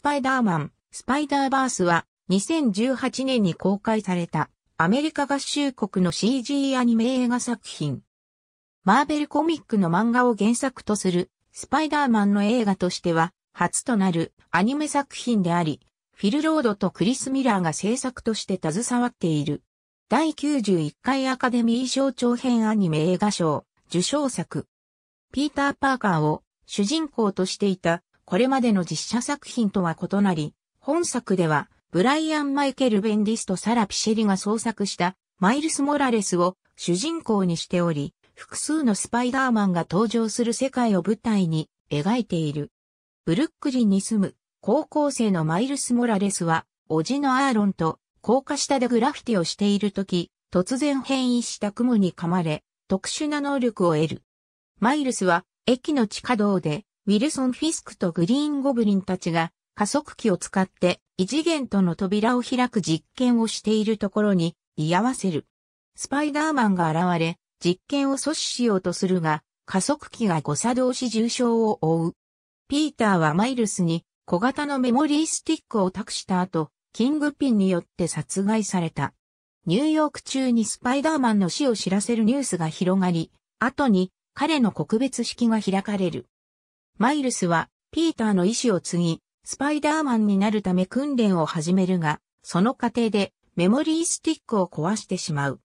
スパイダーマン、スパイダーバースは2018年に公開されたアメリカ合衆国の CG アニメ映画作品。マーベルコミックの漫画を原作とするスパイダーマンの映画としては初となるアニメ作品であり、フィル・ロードとクリス・ミラーが制作として携わっている。第91回アカデミー賞長編アニメ映画賞受賞作。ピーター・パーカーを主人公としていたこれまでの実写作品とは異なり、本作では、ブライアン・マイケル・ベンディスとサラ・ピシェリが創作したマイルス・モラレスを主人公にしており、複数のスパイダーマンが登場する世界を舞台に描いている。ブルックリンに住む高校生のマイルス・モラレスは、おじのアーロンと高架下でグラフィティをしているとき、突然変異した雲に噛まれ、特殊な能力を得る。マイルスは駅の地下道でウィルソン・フィスクとグリーン・ゴブリンたちが加速器を使って異次元との扉を開く実験をしているところに居合わせる。スパイダーマンが現れ、実験を阻止しようとするが、加速器が誤作動し重傷を負う。ピーターはマイルスに小型のメモリースティックを託した後、キングピンによって殺害された。ニューヨーク中にスパイダーマンの死を知らせるニュースが広がり、後に彼の告別式が開かれる。マイルスは、ピーターの意志を継ぎ、スパイダーマンになるため訓練を始めるが、その過程でメモリースティックを壊してしまう。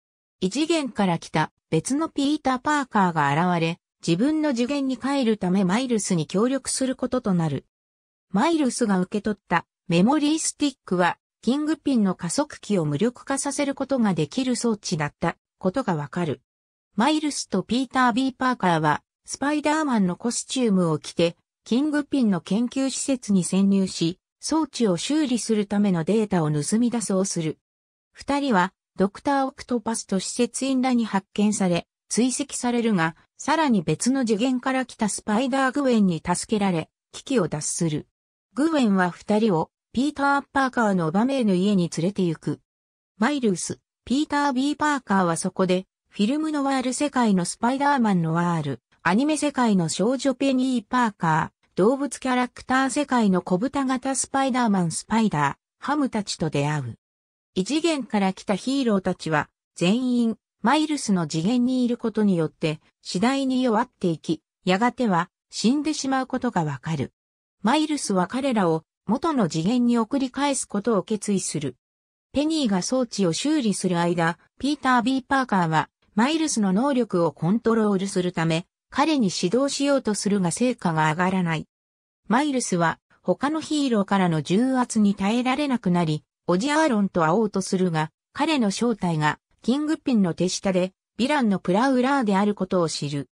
異次元から来た別のピーター・パーカーが現れ、自分の次元に帰るためマイルスに協力することとなる。マイルスが受け取ったメモリースティックは、キングピンの加速器を無力化させることができる装置だったことがわかる。マイルスとピーター・ B・ パーカーはスパイダーマンのコスチュームを着て、キングピンの研究施設に潜入し、装置を修理するためのデータを盗み出そうする。二人は、ドクター・オクトパスと施設員らに発見され、追跡されるが、さらに別の次元から来たスパイダー・グウェンに助けられ、危機を脱する。グウェンは二人を、ピーター・パーカーの場面の家に連れて行く。マイルース、ピーター・ B・ パーカーはそこで、フィルムのワール世界のスパイダーマンのワール、アニメ世界の少女ペニー・パーカー、動物キャラクター世界の小豚型スパイダーマンスパイダー、ハムたちと出会う。異次元から来たヒーローたちは、全員、マイルスの次元にいることによって、次第に弱っていき、やがては、死んでしまうことがわかる。マイルスは彼らを、元の次元に送り返すことを決意する。ペニーが装置を修理する間、ピーター・ B・ パーカーは、マイルスの能力をコントロールするため、彼に指導しようとするが成果が上がらない。マイルスは他のヒーローからの重圧に耐えられなくなり、オジアーロンと会おうとするが、彼の正体がキングピンの手下で、ヴィランのプラウラーであることを知る。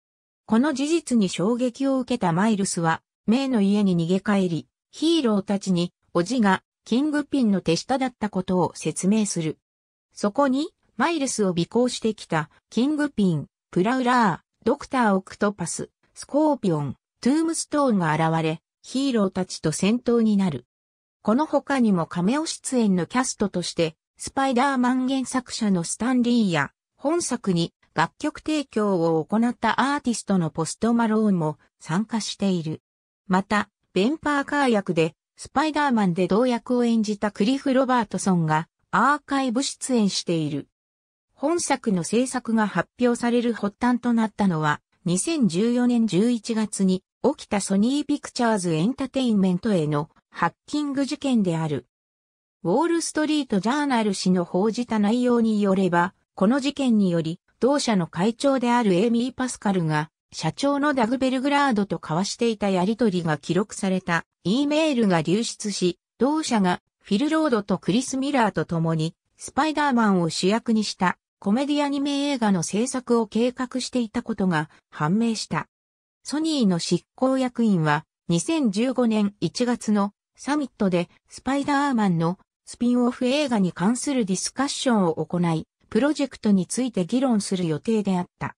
この事実に衝撃を受けたマイルスは、メイの家に逃げ帰り、ヒーローたちに、おじが、キングピンの手下だったことを説明する。そこに、マイルスを尾行してきた、キングピン、プラウラー、ドクター・オクトパス、スコーピオン、トゥームストーンが現れ、ヒーローたちと戦闘になる。この他にもカメオ出演のキャストとして、スパイダーマン原作者のスタンリーや、本作に楽曲提供を行ったアーティストのポストマローンも参加している。また、ベンパーカー役で、スパイダーマンで同役を演じたクリフ・ロバートソンがアーカイブ出演している。本作の制作が発表される発端となったのは、2014年11月に起きたソニーピクチャーズエンタテインメントへのハッキング事件である。ウォールストリートジャーナル氏の報じた内容によれば、この事件により、同社の会長であるエイミー・パスカルが、社長のダグベルグラードと交わしていたやりとりが記録された E メールが流出し、同社がフィル・ロードとクリス・ミラーと共にスパイダーマンを主役にしたコメディアニメ映画の制作を計画していたことが判明した。ソニーの執行役員は2015年1月のサミットでスパイダーマンのスピンオフ映画に関するディスカッションを行い、プロジェクトについて議論する予定であった。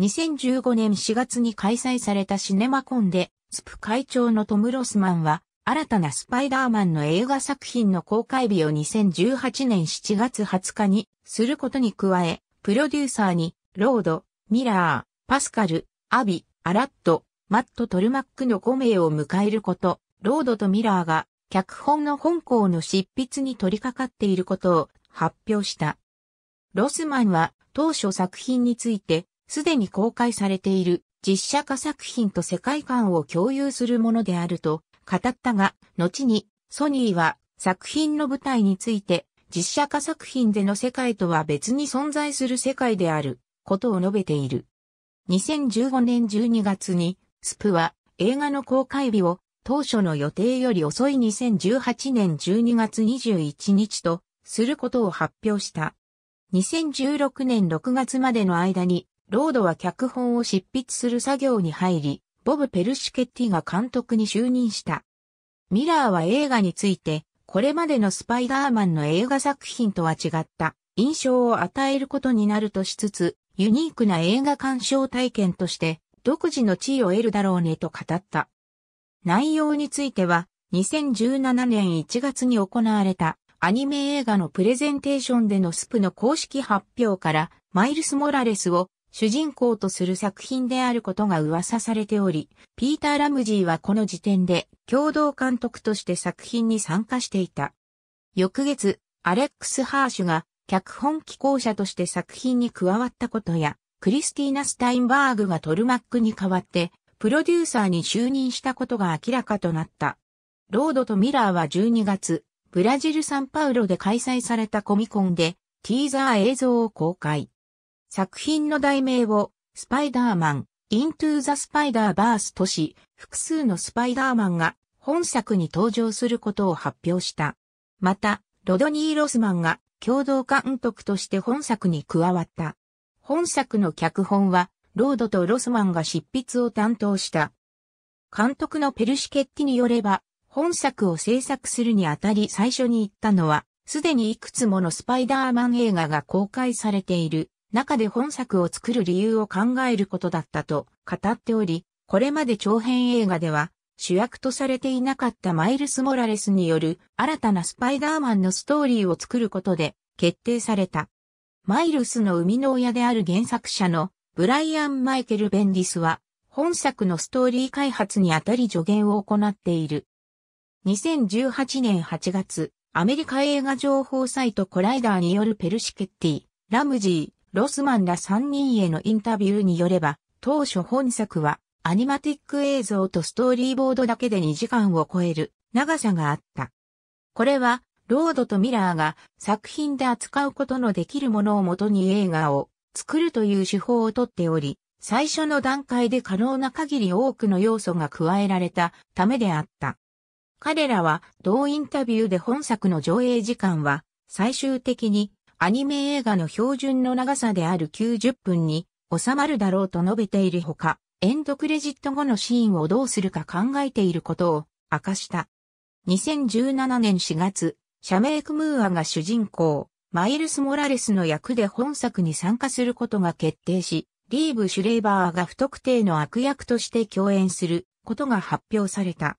2015年4月に開催されたシネマコンで、スプ会長のトム・ロスマンは、新たなスパイダーマンの映画作品の公開日を2018年7月20日にすることに加え、プロデューサーに、ロード、ミラー、パスカル、アビ、アラット、マット・トルマックの5名を迎えること、ロードとミラーが、脚本の本校の執筆に取り掛かっていることを発表した。ロスマンは当初作品について、すでに公開されている実写化作品と世界観を共有するものであると語ったが、後にソニーは作品の舞台について実写化作品での世界とは別に存在する世界であることを述べている。2015年12月にスプは映画の公開日を当初の予定より遅い2018年12月21日とすることを発表した。2016年6月までの間にロードは脚本を執筆する作業に入り、ボブ・ペルシケッティが監督に就任した。ミラーは映画について、これまでのスパイダーマンの映画作品とは違った印象を与えることになるとしつつ、ユニークな映画鑑賞体験として独自の地位を得るだろうねと語った。内容については2017年1月に行われたアニメ映画のプレゼンテーションでのスプの公式発表からマイルス・モラレスを主人公とする作品であることが噂されており、ピーター・ラムジーはこの時点で共同監督として作品に参加していた。翌月、アレックス・ハーシュが脚本寄稿者として作品に加わったことや、クリスティーナ・スタインバーグがトルマックに代わってプロデューサーに就任したことが明らかとなった。ロードとミラーは12月、ブラジル・サンパウロで開催されたコミコンでティーザー映像を公開。作品の題名を、スパイダーマン、イントゥーザ・スパイダーバースとし、複数のスパイダーマンが本作に登場することを発表した。また、ロドニー・ロスマンが共同監督として本作に加わった。本作の脚本は、ロードとロスマンが執筆を担当した。監督のペルシケッティによれば、本作を制作するにあたり最初に言ったのは、すでにいくつものスパイダーマン映画が公開されている中で本作を作る理由を考えることだったと語っており、これまで長編映画では主役とされていなかったマイルス・モラレスによる新たなスパイダーマンのストーリーを作ることで決定された。マイルスの生みの親である原作者のブライアン・マイケル・ベンディスは本作のストーリー開発にあたり助言を行っている。2018年8月、アメリカ映画情報サイトコライダーによるペルシケッティ、ラムジー、ロスマンら3人へのインタビューによれば、当初本作はアニマティック映像とストーリーボードだけで2時間を超える長さがあった。これは、ロードとミラーが作品で扱うことのできるものをもとに映画を作るという手法をとっており、最初の段階で可能な限り多くの要素が加えられたためであった。彼らは同インタビューで本作の上映時間は最終的にアニメ映画の標準の長さである90分に収まるだろうと述べているほか、エンドクレジット後のシーンをどうするか考えていることを明かした。2017年4月、シャメイク・ムーアが主人公、マイルス・モラレスの役で本作に参加することが決定し、リーブ・シュレーバーが不特定の悪役として共演することが発表された。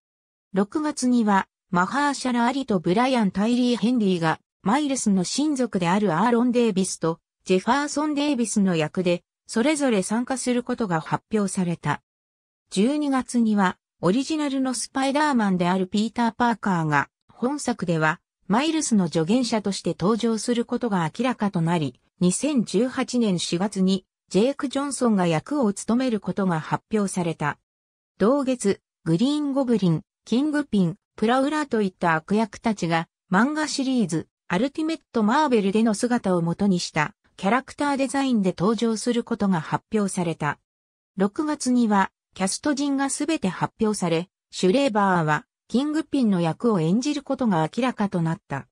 6月には、マハーシャラ・アリとブライアン・タイリー・ヘンリーがマイルスの親族であるアーロン・デイビスとジェファーソン・デイビスの役で、それぞれ参加することが発表された。12月には、オリジナルのスパイダーマンであるピーター・パーカーが、本作では、マイルスの助言者として登場することが明らかとなり、2018年4月に、ジェイク・ジョンソンが役を務めることが発表された。同月、グリーン・ゴブリン、キングピン、プラウラーといった悪役たちが、漫画シリーズ、アルティメット・マーベルでの姿を元にしたキャラクターデザインで登場することが発表された。6月にはキャスト陣がすべて発表され、シュレーバーはキングピンの役を演じることが明らかとなった。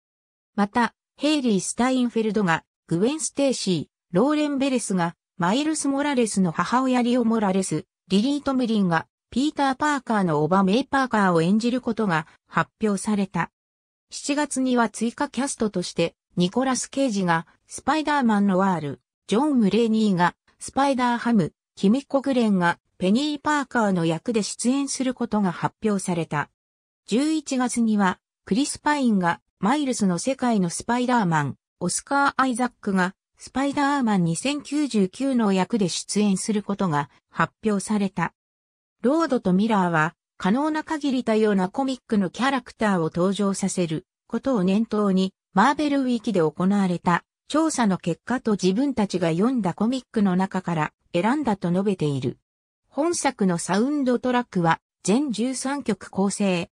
また、ヘイリー・スタインフェルドがグウェン・ステーシー、ローレン・ベレスがマイルス・モラレスの母親リオ・モラレス、リリート・ムリンがピーター・パーカーのオバ・メイ・パーカーを演じることが発表された。7月には追加キャストとして、ニコラス・ケイジが、スパイダーマンのワール、ジョン・ムレーニーが、スパイダーハム、キミコ・グレンが、ペニー・パーカーの役で出演することが発表された。11月には、クリス・パインが、マイルスの世界のスパイダーマン、オスカー・アイザックが、スパイダーマン2099の役で出演することが発表された。ロードとミラーは可能な限り多様なコミックのキャラクターを登場させることを念頭に、マーベルウィキで行われた調査の結果と自分たちが読んだコミックの中から選んだと述べている。本作のサウンドトラックは全13曲構成。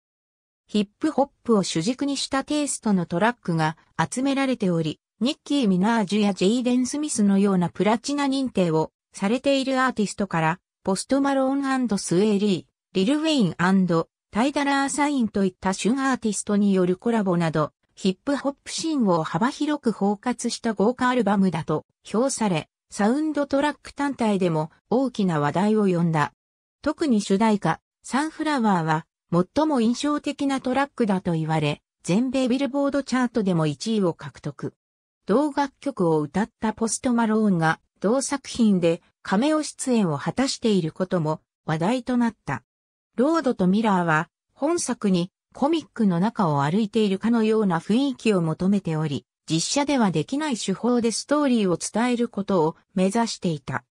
ヒップホップを主軸にしたテイストのトラックが集められており、ニッキー・ミナージュやジェイデン・スミスのようなプラチナ認定をされているアーティストから、ポストマローンスウェーリリル・ウェインタイダラー・サインといった旬アーティストによるコラボなど、ヒップホップシーンを幅広く包括した豪華アルバムだと評され、サウンドトラック単体でも大きな話題を呼んだ。特に主題歌、サンフラワーは最も印象的なトラックだと言われ、全米ビルボードチャートでも1位を獲得。同楽曲を歌ったポストマローンが同作品でカメオ出演を果たしていることも話題となった。ロードとミラーは、本作にコミックの中を歩いているかのような雰囲気を求めており、実写ではできない手法でストーリーを伝えることを目指していた。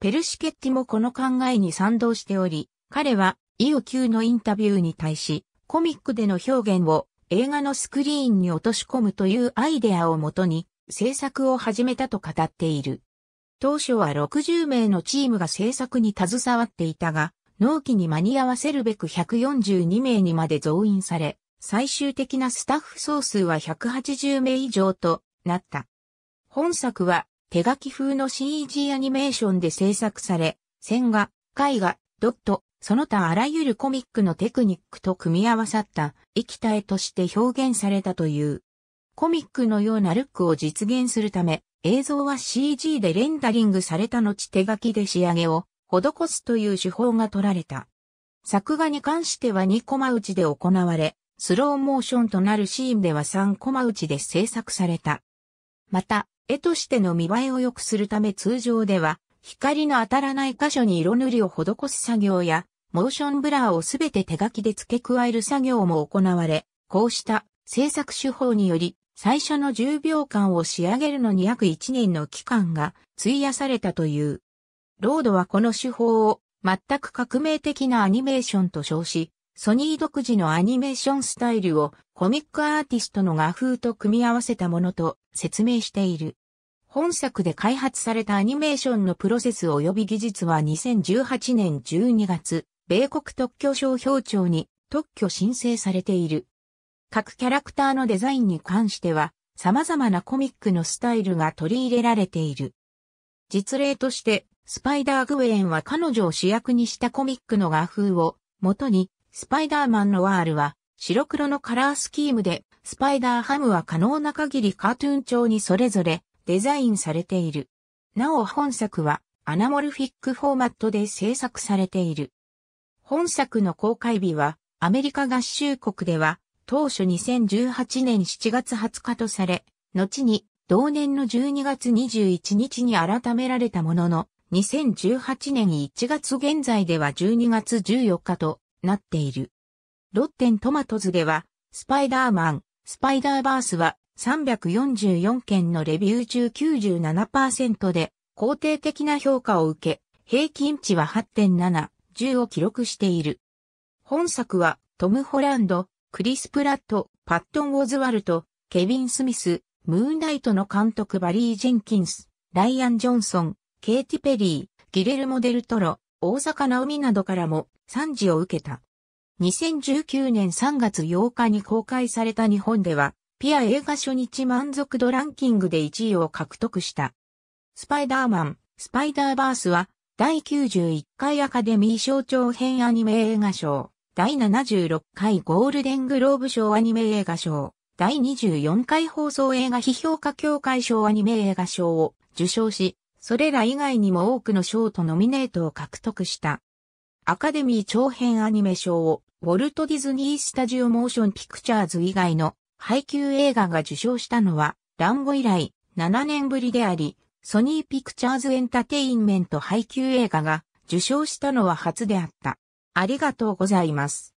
ペルシケッティもこの考えに賛同しており、彼は eoq のインタビューに対し、コミックでの表現を映画のスクリーンに落とし込むというアイデアをもとに制作を始めたと語っている。当初は60名のチームが制作に携わっていたが、納期に間に合わせるべく142名にまで増員され、最終的なスタッフ総数は180名以上となった。本作は手書き風の CG アニメーションで制作され、線画、絵画、ドット、その他あらゆるコミックのテクニックと組み合わさった生きた絵として表現されたという。コミックのようなルックを実現するため、映像は CG でレンダリングされた後手書きで仕上げを施すという手法が取られた。作画に関しては2コマ打ちで行われ、スローモーションとなるシーンでは3コマ打ちで制作された。また、絵としての見栄えを良くするため通常では、光の当たらない箇所に色塗りを施す作業や、モーションブラーをすべて手書きで付け加える作業も行われ、こうした制作手法により、最初の10秒間を仕上げるのに約1年の期間が費やされたという。ロードはこの手法を全く革命的なアニメーションと称し、ソニー独自のアニメーションスタイルをコミックアーティストの画風と組み合わせたものと説明している。本作で開発されたアニメーションのプロセス及び技術は2018年12月、米国特許商標庁に特許申請されている。各キャラクターのデザインに関しては、様々なコミックのスタイルが取り入れられている。実例として、スパイダーグウェンは彼女を主役にしたコミックの画風を元に、スパイダーマンのワールは白黒のカラースキームで、スパイダーハムは可能な限りカートゥーン調にそれぞれデザインされている。なお本作はアナモルフィックフォーマットで制作されている。本作の公開日はアメリカ合衆国では当初2018年7月20日とされ、後に同年の12月21日に改められたものの、2018年1月現在では12月14日となっている。ロッテントマトズでは、スパイダーマン、スパイダーバースは344件のレビュー中97%で肯定的な評価を受け、平均値は8.7、10を記録している。本作はトム・ホランド、クリス・プラット、パットン・オズワルト、ケビン・スミス、ムーンナイトの監督バリー・ジェンキンス、ライアン・ジョンソン、ケイティ・ペリー、ギレルモ・デルトロ、大坂なおなどからも賛辞を受けた。2019年3月8日に公開された日本では、ピア映画初日満足度ランキングで1位を獲得した。スパイダーマン、スパイダーバースは、第91回アカデミー賞長編アニメ映画賞、第76回ゴールデングローブ賞アニメ映画賞、第24回放送映画批評家協会賞アニメ映画賞を受賞し、それら以外にも多くの賞とノミネートを獲得した。アカデミー長編アニメ賞をウォルト・ディズニー・スタジオ・モーション・ピクチャーズ以外の配給映画が受賞したのは、ランゴ以来7年ぶりであり、ソニー・ピクチャーズ・エンタテインメント配給映画が受賞したのは初であった。ありがとうございます。